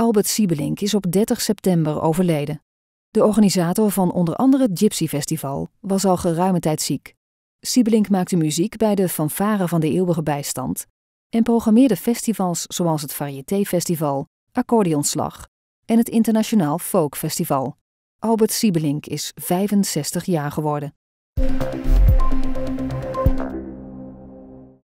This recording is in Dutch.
Albert Siebelink is op 30 september overleden. De organisator van onder andere het Gypsy Festival was al geruime tijd ziek. Siebelink maakte muziek bij de fanfare van de eeuwige bijstand en programmeerde festivals zoals het Varieté Festival, Accordeonslag en het Internationaal Folk Festival. Albert Siebelink is 65 jaar geworden.